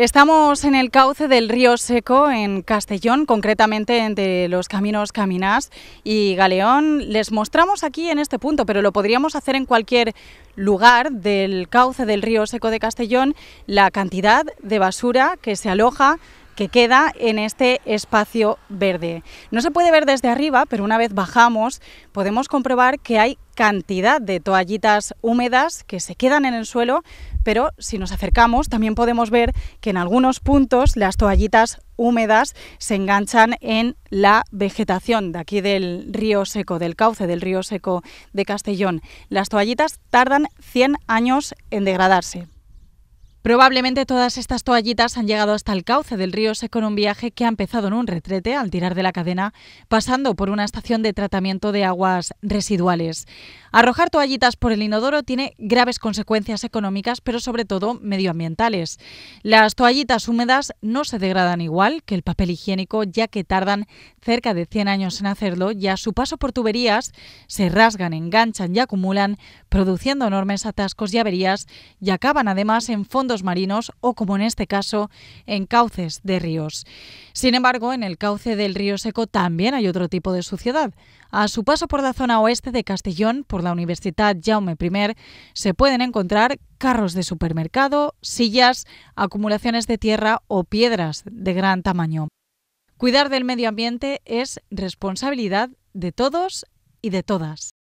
Estamos en el cauce del río Seco en Castellón, concretamente entre los caminos Caminás y Galeón. Les mostramos aquí en este punto, pero lo podríamos hacer en cualquier lugar del cauce del río Seco de Castellón, la cantidad de basura que se aloja que queda en este espacio verde. No se puede ver desde arriba, pero una vez bajamos podemos comprobar que hay cantidad de toallitas húmedas que se quedan en el suelo, pero si nos acercamos también podemos ver que en algunos puntos las toallitas húmedas se enganchan en la vegetación de aquí del río seco, del cauce del río seco de Castellón. Las toallitas tardan 100 años en degradarse. Probablemente todas estas toallitas han llegado hasta el cauce del río Seco en un viaje que ha empezado en un retrete al tirar de la cadena, pasando por una estación de tratamiento de aguas residuales. Arrojar toallitas por el inodoro tiene graves consecuencias económicas, pero sobre todo medioambientales. Las toallitas húmedas no se degradan igual que el papel higiénico, ya que tardan cerca de 100 años en hacerlo y a su paso por tuberías se rasgan, enganchan y acumulan, produciendo enormes atascos y averías y acaban además en fondos marinos o, como en este caso, en cauces de ríos. Sin embargo, en el cauce del río seco también hay otro tipo de suciedad. A su paso por la zona oeste de Castellón, por la Universidad Jaume I, se pueden encontrar carros de supermercado, sillas, acumulaciones de tierra o piedras de gran tamaño. Cuidar del medio ambiente es responsabilidad de todos y de todas.